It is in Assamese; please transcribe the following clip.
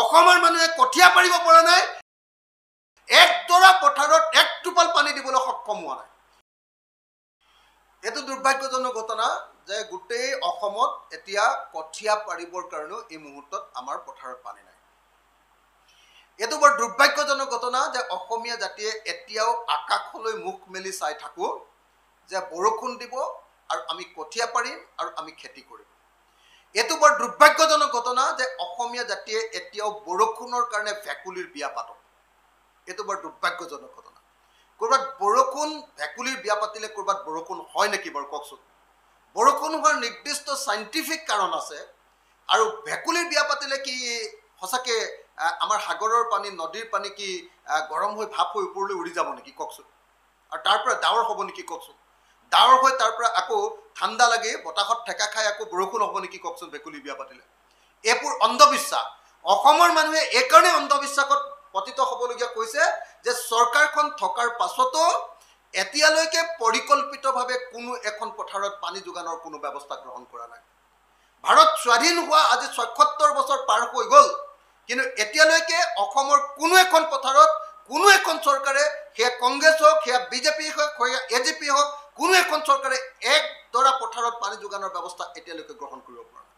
অসমৰ মানুহে কঠীয়া পাৰিব পৰা নাই একতৰা পথাৰত এক টোপাল পানী দিবলৈ সক্ষম হোৱা নাই এইটো দুৰ্ভাগ্যজনক ঘটনা যে গোটেই অসমত এতিয়া কঠীয়া পাৰিবৰ কাৰণেও এই মুহূৰ্তত আমাৰ পথাৰত পানী নাই এইটো বৰ দুৰ্ভাগ্যজনক ঘটনা যে অসমীয়া জাতিয়ে এতিয়াও আকাশলৈ মুখ মেলি চাই থাকো যে বৰষুণ দিব আৰু আমি কঠীয়া পাৰিম আৰু আমি খেতি কৰিম এইটো বৰ দুৰ্ভাগ্যজনক ঘটনা আলোচনা যে অসমীয়া জাতিয়ে এতিয়াও বৰষুণৰ কাৰণে ভেকুলীৰ বিয়া পাতক এইটো বৰ দুৰ্ভাগ্যজনক ঘটনা ক'ৰবাত বৰষুণ ভেকুলীৰ বিয়া পাতিলে ক'ৰবাত বৰষুণ হয় নেকি বাৰু কওকচোন বৰষুণ হোৱাৰ নিৰ্দিষ্ট চাইণ্টিফিক কাৰণ আছে আৰু ভেকুলীৰ বিয়া পাতিলে কি সঁচাকে আমাৰ সাগৰৰ পানী নদীৰ পানী কি গৰম হৈ ভাপ হৈ ওপৰলৈ উৰি যাব নেকি কওকচোন আৰু তাৰ পৰা ডাৱৰ হ'ব নেকি কওকচোন ডাৱৰ হৈ তাৰ পৰা আকৌ ঠাণ্ডা লাগি বতাহত ঠেকা খাই আকৌ বৰষুণ হ'ব নেকি কওকচোন ভেকুলীৰ বিয়া পাতিলে এইবোৰ অন্ধবিশ্বাস অসমৰ মানুহে এইকাৰণে অন্ধবিশ্বাসত পতিত হ'বলগীয়া কৈছে যে চৰকাৰখন থকাৰ পাছতো এতিয়ালৈকে পৰিকল্পিতভাৱে কোনো এখন পথাৰত পানী যোগানৰ কোনো ব্যৱস্থা গ্ৰহণ কৰা নাই ভাৰত স্বাধীন হোৱা আজি ছয়সত্তৰ বছৰ পাৰ হৈ গ'ল কিন্তু এতিয়ালৈকে অসমৰ কোনো এখন পথাৰত কোনো এখন চৰকাৰে সেয়া কংগ্ৰেছ হওক সেয়া বিজেপি হওক সেয়া এ জে পি হওক কোনো এখন চৰকাৰে একডৰা পথাৰত পানী যোগানৰ ব্যৱস্থা এতিয়ালৈকে গ্ৰহণ কৰিব পৰা নাই